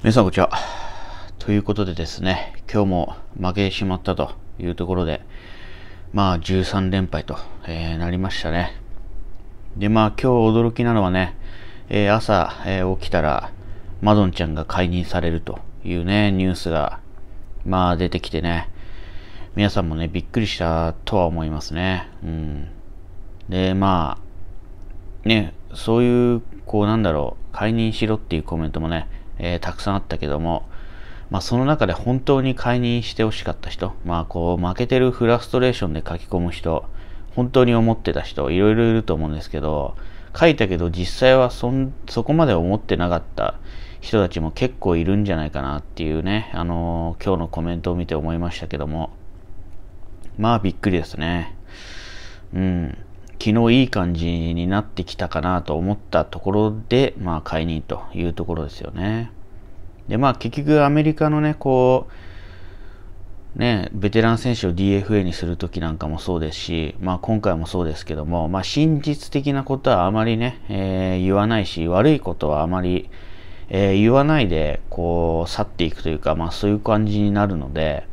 皆さんこんにちは。ということでですね、今日も負けてしまったというところで、まあ13連敗と、えー、なりましたね。で、まあ今日驚きなのはね、えー、朝、えー、起きたら、マドンちゃんが解任されるというね、ニュースが、まあ出てきてね、皆さんもね、びっくりしたとは思いますね。うん。で、まあ、ね、そういう、こうなんだろう、解任しろっていうコメントもね、えー、たくさんあったけども、まあ、その中で本当に解任してほしかった人、まあ、こう負けてるフラストレーションで書き込む人本当に思ってた人いろいろいると思うんですけど書いたけど実際はそんそこまで思ってなかった人たちも結構いるんじゃないかなっていうね、あのー、今日のコメントを見て思いましたけどもまあびっくりですねうん昨日いい感じになってきたかなと思ったところで、まあ、解任というところですよね。で、まあ、結局アメリカのね、こう、ね、ベテラン選手を DFA にするときなんかもそうですし、まあ、今回もそうですけども、まあ、真実的なことはあまりね、えー、言わないし、悪いことはあまり、えー、言わないで、こう、去っていくというか、まあ、そういう感じになるので、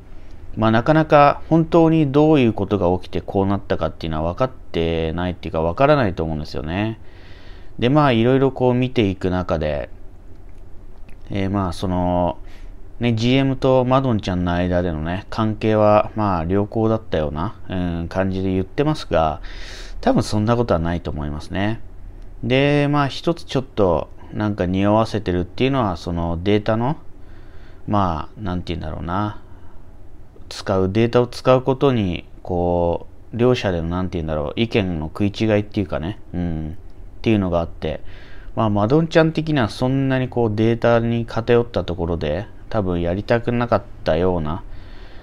まあ、なかなか本当にどういうことが起きてこうなったかっていうのは分かってないっていうか分からないと思うんですよね。でまあいろいろこう見ていく中で、えー、まあその、ね、GM とマドンちゃんの間でのね関係はまあ良好だったような、うん、感じで言ってますが多分そんなことはないと思いますね。でまあ一つちょっとなんか匂わせてるっていうのはそのデータのまあ何て言うんだろうな使うデータを使うことにこう両者での何て言うんだろう意見の食い違いっていうかね、うん、っていうのがあってまあマドンちゃん的にはそんなにこうデータに偏ったところで多分やりたくなかったような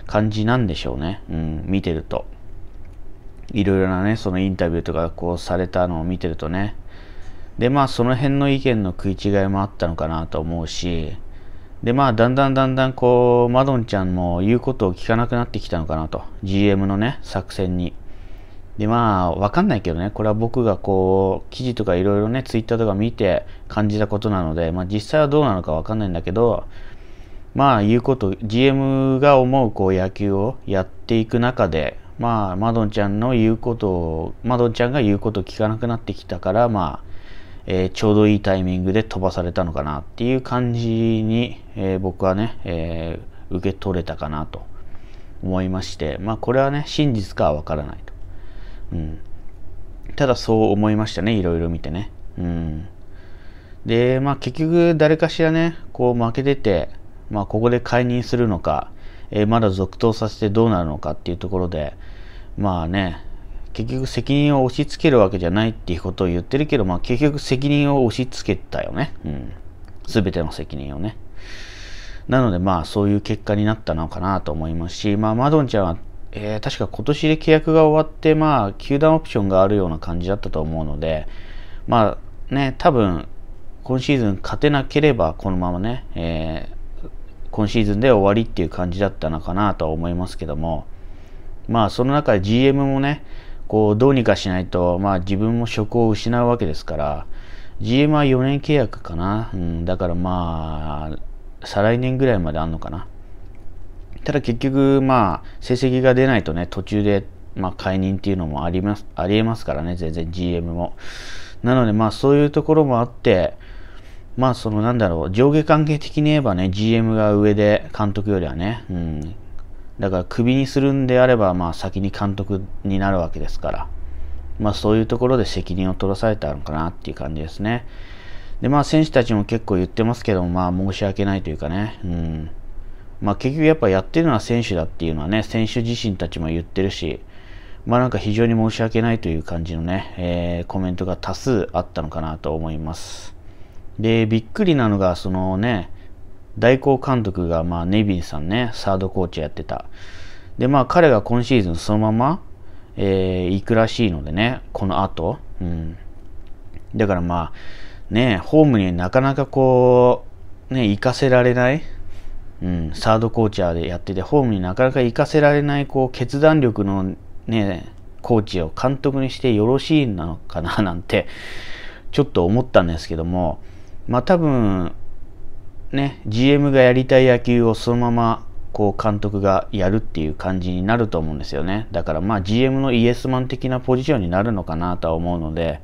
感じなんでしょうね、うん、見てるといろいろなねそのインタビューとかこうされたのを見てるとねでまあその辺の意見の食い違いもあったのかなと思うしで、まあ、だんだんだんだん、こう、マドンちゃんも言うことを聞かなくなってきたのかなと。GM のね、作戦に。で、まあ、わかんないけどね、これは僕がこう、記事とかいろいろね、ツイッターとか見て感じたことなので、まあ、実際はどうなのかわかんないんだけど、まあ、言うこと、GM が思うこう野球をやっていく中で、まあ、マドンちゃんの言うことを、マドンちゃんが言うことを聞かなくなってきたから、まあ、えー、ちょうどいいタイミングで飛ばされたのかなっていう感じに、えー、僕はね、えー、受け取れたかなと思いまして、まあこれはね、真実かはわからないと。うん。ただそう思いましたね、いろいろ見てね。うん。で、まあ結局誰かしらね、こう負けてて、まあここで解任するのか、えまだ続投させてどうなるのかっていうところで、まあね、結局責任を押し付けるわけじゃないっていうことを言ってるけど、まあ結局責任を押し付けたよね。うん。すべての責任をね。なのでまあそういう結果になったのかなと思いますし、まあマドンちゃんは、えー、確か今年で契約が終わって、まあ球団オプションがあるような感じだったと思うので、まあね、多分今シーズン勝てなければこのままね、えー、今シーズンで終わりっていう感じだったのかなとは思いますけども、まあその中で GM もね、こうどうにかしないと、まあ、自分も職を失うわけですから GM は4年契約かな、うん、だからまあ再来年ぐらいまであんのかなただ結局まあ成績が出ないとね途中でまあ、解任っていうのもありますありえますからね全然 GM もなのでまあそういうところもあってまあそのなんだろう上下関係的に言えばね GM が上で監督よりはね、うん、だからクビにするんであれば、まあ、先に監督になるわけですから、まあ、そういうところで責任を取らされたのかなっていう感じですね。で、まあ、選手たちも結構言ってますけどまあ、申し訳ないというかね、うん。まあ、結局やっぱやってるのは選手だっていうのはね、選手自身たちも言ってるし、まあ、なんか非常に申し訳ないという感じのね、えー、コメントが多数あったのかなと思います。で、びっくりなのが、そのね、代行監督が、まあ、ネビンさんね、サードコーチやってた。で、まあ、彼が今シーズンそのまま、えー、行くらしいのでね、この後。うん。だからまあ、ね、ホームになかなかこう、ね、行かせられない、うん、サードコーチャーでやってて、ホームになかなか行かせられない、こう、決断力のね、コーチを監督にしてよろしいなのかななんて、ちょっと思ったんですけども、まあ多分、ね、GM がやりたい野球をそのままこう監督がやるっていう感じになると思うんですよね。だからまあ GM のイエスマン的なポジションになるのかなとは思うので、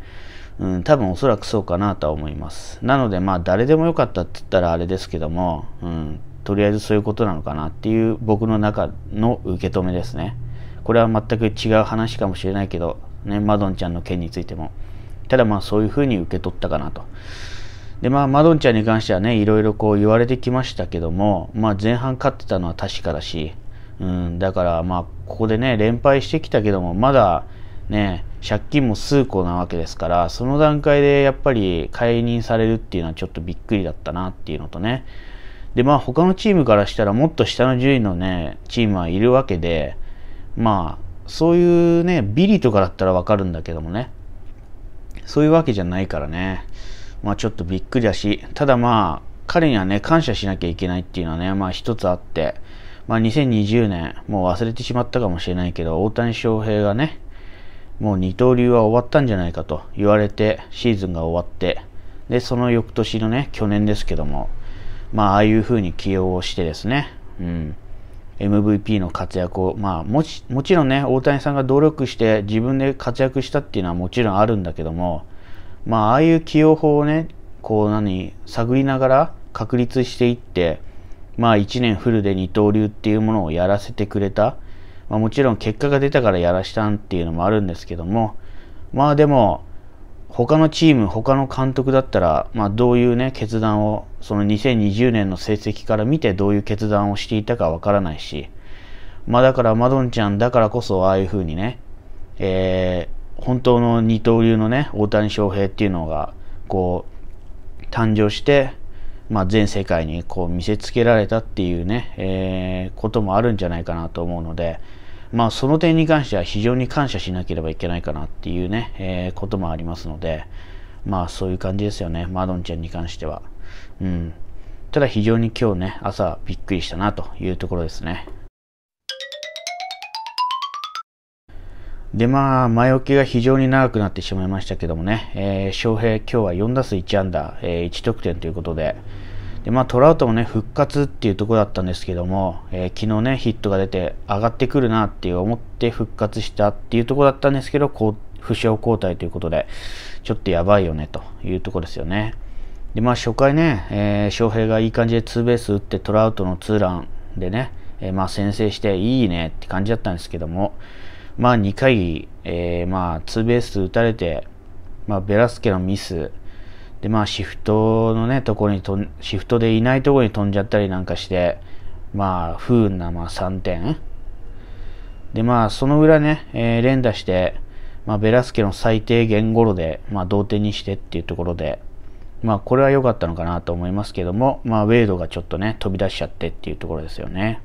うん、多分おそらくそうかなとは思います。なのでまあ誰でもよかったって言ったらあれですけども、うん、とりあえずそういうことなのかなっていう僕の中の受け止めですね。これは全く違う話かもしれないけど、ね、マドンちゃんの件についても。ただまあそういうふうに受け取ったかなと。でまあ、マドンちゃんに関してはねいろいろこう言われてきましたけども、まあ、前半勝ってたのは確かだし、うん、だからまあここでね連敗してきたけどもまだね借金も数個なわけですからその段階でやっぱり解任されるっていうのはちょっとびっくりだったなっていうのとねでまあ他のチームからしたらもっと下の順位のねチームはいるわけでまあそういうねビリとかだったらわかるんだけどもねそういうわけじゃないからねまあちょっとびっくりだし、ただまあ、彼にはね、感謝しなきゃいけないっていうのはね、まあ一つあって、まあ2020年、もう忘れてしまったかもしれないけど、大谷翔平がね、もう二刀流は終わったんじゃないかと言われて、シーズンが終わって、で、その翌年のね、去年ですけども、まあ、ああいう風に起用をしてですね、うん、MVP の活躍を、まあ、もちもちろんね、大谷さんが努力して自分で活躍したっていうのはもちろんあるんだけども、まあ、ああいう起用法をね、こう何、探りながら確立していって、まあ1年フルで二刀流っていうものをやらせてくれた。まあ、もちろん結果が出たからやらしたんっていうのもあるんですけども、まあでも、他のチーム、他の監督だったら、まあ、どういうね、決断を、その2020年の成績から見てどういう決断をしていたかわからないし、まあだからマドンちゃんだからこそああいうふうにね、え本当の二刀流のね大谷翔平っていうのがこう誕生して、まあ、全世界にこう見せつけられたっていうね、えー、こともあるんじゃないかなと思うので、まあ、その点に関しては非常に感謝しなければいけないかなっていうね、えー、こともありますので、まあ、そういう感じですよねマドンちゃんに関しては。うんただ非常に今日ね、朝びっくりしたなというところですね。で、まあ、前置きが非常に長くなってしまいましたけどもね、えー、翔平、今日は4打数1安打、えー、1得点ということで、でまあ、トラウトもね、復活っていうところだったんですけども、えー、昨日ね、ヒットが出て上がってくるなって思って復活したっていうところだったんですけど、こう負傷交代ということで、ちょっとやばいよねというところですよね。で、まあ、初回ね、えー、翔平がいい感じでツーベース打って、トラウトのツーランでね、えまあ、先制していいねって感じだったんですけども、まあ、2回、えー、まあ、ツーベース打たれて、まあ、ベラスケのミス、で、まあ、シフトのね、ところにと、シフトでいないところに飛んじゃったりなんかして、まあ、不運な、まあ、3点。で、まあ、その裏ね、えー、連打して、まあ、ベラスケの最低限ゴロで、まあ、同点にしてっていうところで、まあ、これは良かったのかなと思いますけども、まあ、ウェイドがちょっとね、飛び出しちゃってっていうところですよね。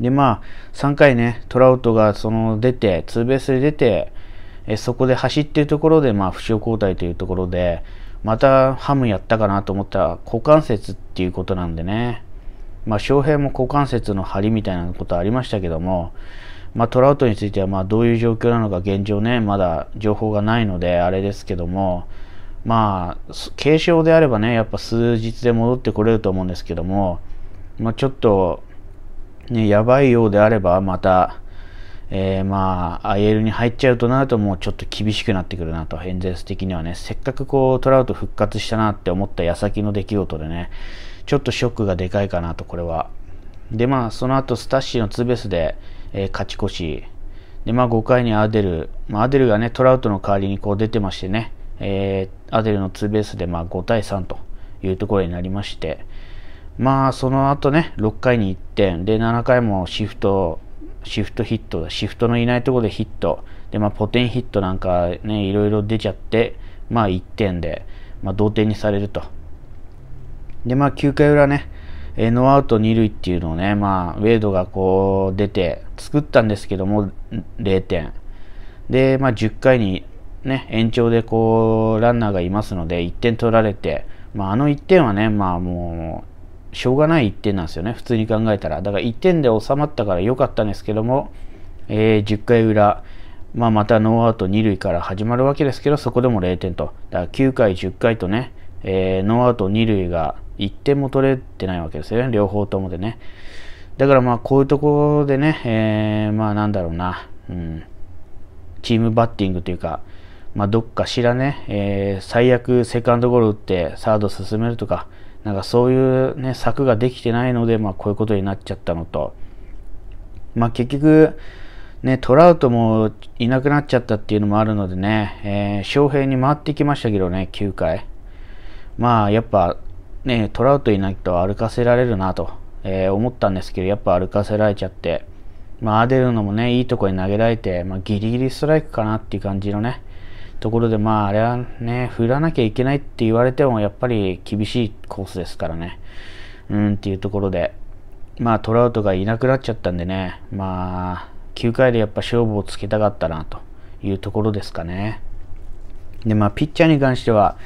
で、まあ、3回ね、トラウトがその出て、ツーベースで出て、えそこで走ってるところで、まあ、負傷交代というところで、またハムやったかなと思ったら、股関節っていうことなんでね、まあ、翔平も股関節の張りみたいなことありましたけども、まあ、トラウトについては、まあ、どういう状況なのか現状ね、まだ情報がないので、あれですけども、まあ、軽症であればね、やっぱ数日で戻ってこれると思うんですけども、まあ、ちょっと、ね、やばいようであれば、また、えー、まあ、IL に入っちゃうとなると、もうちょっと厳しくなってくるなと、エンゼルス的にはね、せっかくこう、トラウト復活したなって思った矢先の出来事でね、ちょっとショックがでかいかなと、これは。で、まあ、その後、スタッシーのツーベースで、えー、勝ち越し、で、まあ、5回にアデル、まあ、アデルがね、トラウトの代わりにこう出てましてね、えー、アデルのツーベースで、まあ、5対3というところになりまして、まあ、その後ね、6回に1点、で、7回もシフト、シフトヒット、シフトのいないところでヒット、で、まあ、ポテンヒットなんかね、いろいろ出ちゃって、まあ、1点で、まあ、同点にされると。で、まあ、9回裏ね、えノーアウト2塁っていうのをね、まあ、ウェイドがこう出て作ったんですけども、0点。で、まあ、10回に、ね、延長でこうランナーがいますので1点取られて、まあ、あの1点はね、まあ、もうしょうがない1点なんですよね、普通に考えたら。だから1点で収まったから良かったんですけども、えー、10回裏、まあ、またノーアウト2塁から始まるわけですけど、そこでも0点と。だから9回、10回とね、えー、ノーアウト2塁が1点も取れてないわけですよね、両方ともでね。だからまあこういうところでね、えー、まあなんだろうな、うん、チームバッティングというか、まあ、どっかしらね、えー、最悪セカンドゴロ打ってサード進めるとか、なんかそういうね、策ができてないので、まあこういうことになっちゃったのと。まあ結局、ね、トラウトもいなくなっちゃったっていうのもあるのでね、えー、翔平に回ってきましたけどね、9回。まあやっぱね、トラウトいないと歩かせられるなと、えー、思ったんですけど、やっぱ歩かせられちゃって、まあアデルのもね、いいとこに投げられて、まあギリギリストライクかなっていう感じのね、ところでまああれはね、振らなきゃいけないって言われてもやっぱり厳しいコースですからね。うんっていうところで、まあトラウトがいなくなっちゃったんでね、まあ9回でやっぱ勝負をつけたかったなというところですかね。でまあピッチャーに関しては、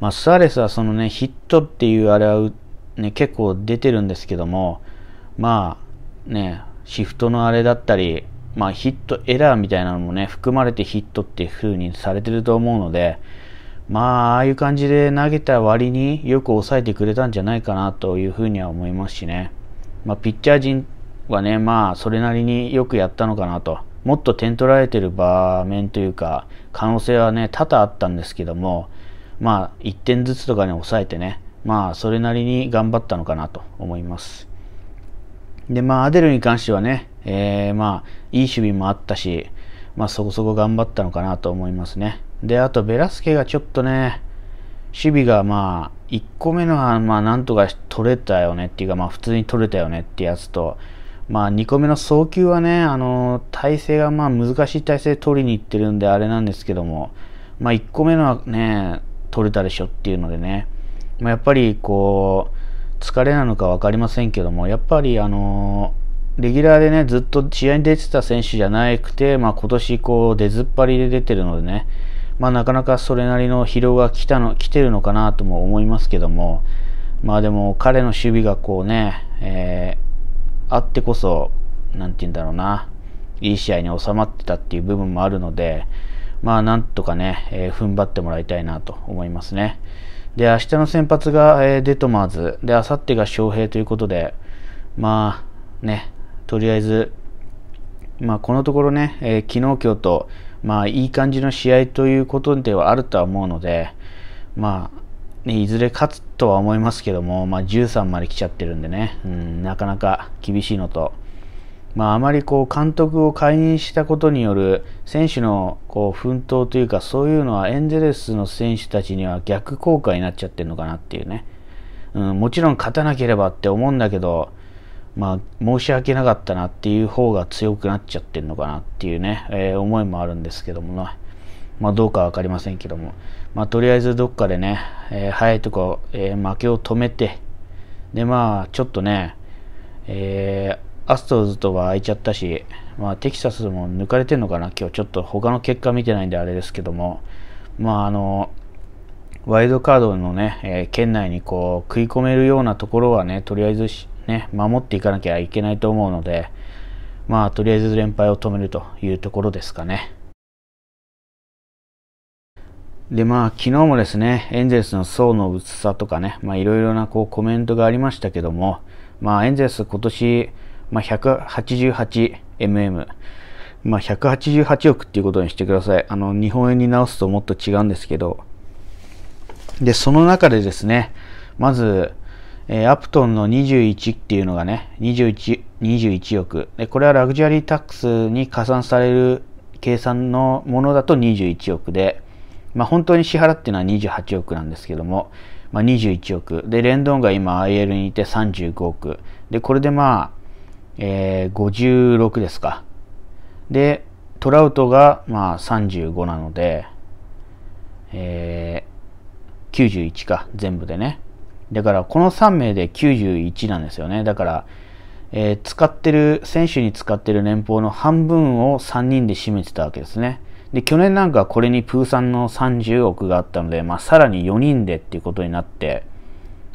まあ、スアレスはそのね、ヒットっていうあれはね、結構出てるんですけども、まあね、シフトのあれだったり、まあ、ヒットエラーみたいなのもね含まれてヒットっていう風にされてると思うのでまあああいう感じで投げた割によく抑えてくれたんじゃないかなというふうには思いますしね、まあ、ピッチャー陣はねまあそれなりによくやったのかなともっと点取られてる場面というか可能性はね多々あったんですけどもまあ1点ずつとかに、ね、抑えてねまあそれなりに頑張ったのかなと思いますでまあアデルに関してはねえー、まあ、いい守備もあったし、まあ、そこそこ頑張ったのかなと思いますね。で、あと、ベラスケがちょっとね、守備がまあ、1個目のは、まあ、なんとか取れたよねっていうか、まあ、普通に取れたよねってやつと、まあ、2個目の送球はね、あの、体勢がまあ、難しい体勢取りに行ってるんで、あれなんですけども、まあ、1個目のはね、取れたでしょっていうのでね、まあ、やっぱりこう、疲れなのか分かりませんけども、やっぱりあのレギュラーでね、ずっと試合に出てた選手じゃなくて、まあ、今年こう出ずっぱりで出てるのでね、まあ、なかなかそれなりの疲労が来たの来てるのかなとも思いますけども、まあ、でも彼の守備がこうね、えー、あってこそ、なんて言うんだろうな、いい試合に収まってたっていう部分もあるので、まあなんとかね、えー、踏ん張ってもらいたいなと思いますね。で、明日の先発が、えー、デトマーズ、で、明後日が翔平ということで、まあね、とりあえず、まあ、このところね、えー、昨日今日と、まあ、いい感じの試合ということではあるとは思うので、まあ、ね、いずれ勝つとは思いますけども、まあ、13まで来ちゃってるんでね、うん、なかなか厳しいのと、まあ、あまりこう監督を解任したことによる選手のこう奮闘というかそういうのはエンゼルスの選手たちには逆効果になっちゃってるのかなっていうね、うん、もちろん勝たなければって思うんだけどまあ、申し訳なかったなっていう方が強くなっちゃってるのかなっていうね、えー、思いもあるんですけどもね、まあ、どうか分かりませんけども、まあ、とりあえずどっかでね、えー、早いとこ、えー、負けを止めて、で、まあ、ちょっとね、えー、アストロズとは空いちゃったし、まあ、テキサスも抜かれてるのかな、今日ちょっと他の結果見てないんであれですけども、まあ、あの、ワイドカードのね、えー、県内にこう食い込めるようなところはね、とりあえずし、ね、守っていかなきゃいけないと思うので、まあ、とりあえず連敗を止めるというところですかね。で、まあ、昨日もですね、エンゼルスの層の薄さとかね、まあ、いろいろなこうコメントがありましたけども、まあ、エンゼルス今年、まあ、188mm、まあ、188億っていうことにしてください。あの、日本円に直すともっと違うんですけど、で、その中でですね、まず、えー、アプトンの21っていうのがね、21、21億。で、これはラグジュアリータックスに加算される計算のものだと21億で、まあ本当に支払っていうのは28億なんですけども、まあ21億。で、レンドンが今 IL にいて35億。で、これでまあ、えー、56ですか。で、トラウトがまあ35なので、えー、91か、全部でね。だからこの3名で91なんですよね。だから、えー、使ってる、選手に使ってる年俸の半分を3人で占めてたわけですね。で、去年なんかこれにプーさんの30億があったので、まあ、さらに4人でっていうことになって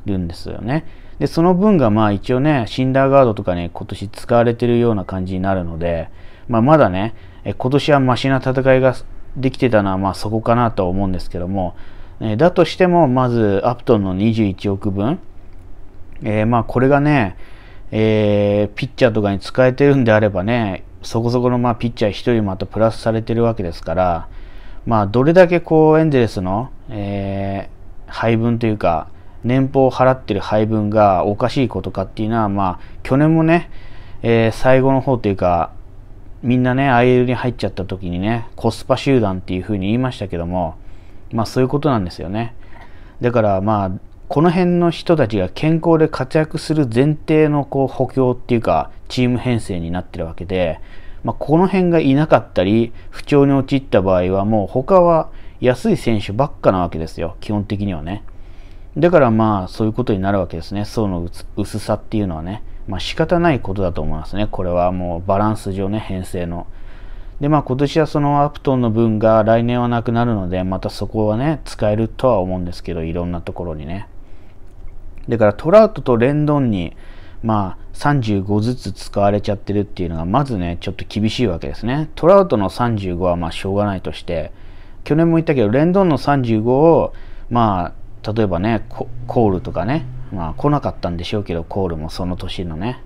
るんですよね。で、その分がまあ一応ね、シンダーガードとかね、今年使われてるような感じになるので、まあ、まだね、今年はマシな戦いができてたのはまあそこかなとは思うんですけども、えだとしても、まずアプトンの21億分、えー、まあこれがね、えー、ピッチャーとかに使えてるんであればね、そこそこのまあピッチャー1人またプラスされてるわけですから、まあ、どれだけこうエンゼルスの、えー、配分というか、年俸を払ってる配分がおかしいことかっていうのは、まあ、去年もね、えー、最後の方というか、みんなね、IL に入っちゃった時にね、コスパ集団っていうふうに言いましたけども、まあそういうことなんですよね。だからまあこの辺の人たちが健康で活躍する前提のこう補強っていうかチーム編成になってるわけで、まあ、この辺がいなかったり不調に陥った場合はもう他は安い選手ばっかなわけですよ基本的にはねだからまあそういうことになるわけですね層の薄さっていうのはね、まあ、仕方ないことだと思いますねこれはもうバランス上ね編成の。で、まあ今年はそのアプトンの分が来年はなくなるので、またそこはね、使えるとは思うんですけど、いろんなところにね。だからトラウトとレンドンに、まあ35ずつ使われちゃってるっていうのが、まずね、ちょっと厳しいわけですね。トラウトの35はまあしょうがないとして、去年も言ったけど、レンドンの35を、まあ、例えばねコ、コールとかね、まあ来なかったんでしょうけど、コールもその年のね、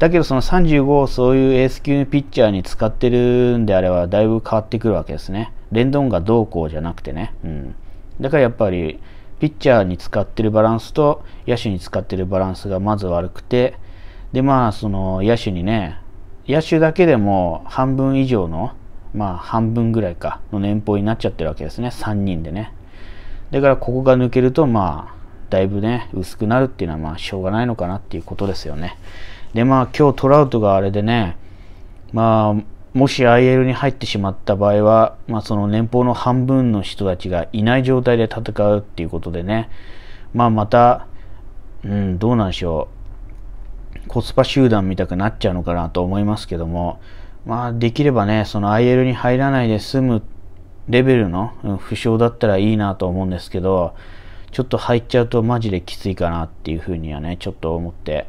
だけどその35をそういうエース級のピッチャーに使ってるんであればだいぶ変わってくるわけですね。レンドンがどうこうじゃなくてね。うん。だからやっぱりピッチャーに使ってるバランスと野手に使ってるバランスがまず悪くて、でまあその野手にね、野手だけでも半分以上の、まあ半分ぐらいかの年俸になっちゃってるわけですね。3人でね。だからここが抜けるとまあだいぶね薄くなるっていうのはまあしょうがないのかなっていうことですよね。で、まあ今日トラウトがあれでね、まあ、もし IL に入ってしまった場合は、まあ、その年俸の半分の人たちがいない状態で戦うっていうことでね、まあ、また、うん、どうなんでしょう、コスパ集団みたくなっちゃうのかなと思いますけども、まあ、できればね、その IL に入らないで済むレベルの負傷だったらいいなと思うんですけど、ちょっと入っちゃうとマジできついかなっていうふうにはね、ちょっと思って。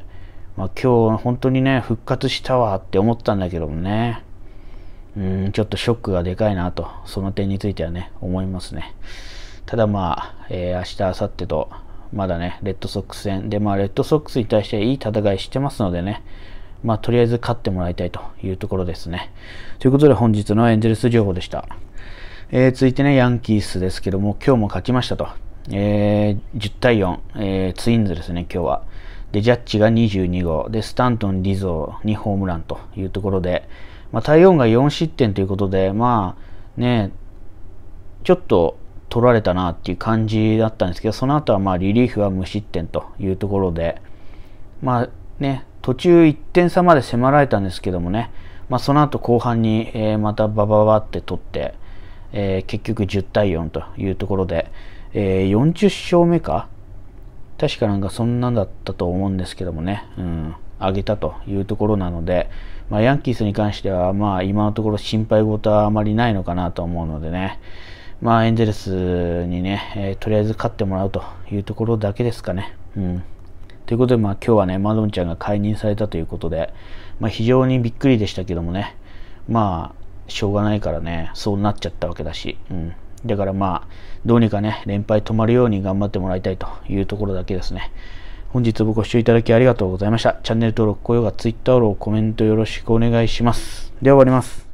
まあ、今日本当にね、復活したわって思ったんだけどもね、うん、ちょっとショックがでかいなと、その点についてはね、思いますね。ただまあ、えー、明日、明後日と、まだね、レッドソックス戦で、まあ、レッドソックスに対していい戦いしてますのでね、まあ、とりあえず勝ってもらいたいというところですね。ということで、本日のエンゼルス情報でした。えー、続いてね、ヤンキースですけども、今日も勝ちましたと。えー、10対4、えー、ツインズですね、今日は。で、ジャッジが22号、で、スタントン、リゾーにホームランというところで、まあ、体温が4失点ということで、まあ、ね、ちょっと取られたなっていう感じだったんですけど、その後はまあリリーフは無失点というところで、まあね、途中1点差まで迫られたんですけどもね、まあ、その後後半に、えー、またバババって取って、えー、結局10対4というところで、えー、40勝目か確かなんかそんなんだったと思うんですけどもね、うん、上げたというところなので、まあ、ヤンキースに関しては、まあ、今のところ心配事はあまりないのかなと思うのでね、まあ、エンゼルスにね、えー、とりあえず勝ってもらうというところだけですかね。うんということで、まあ、今日はね、マドンちゃんが解任されたということで、まあ、非常にびっくりでしたけどもね、まあ、しょうがないからね、そうなっちゃったわけだし、うん、だからまあ、どうにかね、連敗止まるように頑張ってもらいたいというところだけですね。本日もご視聴いただきありがとうございました。チャンネル登録、高評価、Twitter フーロー、コメントよろしくお願いします。では終わります。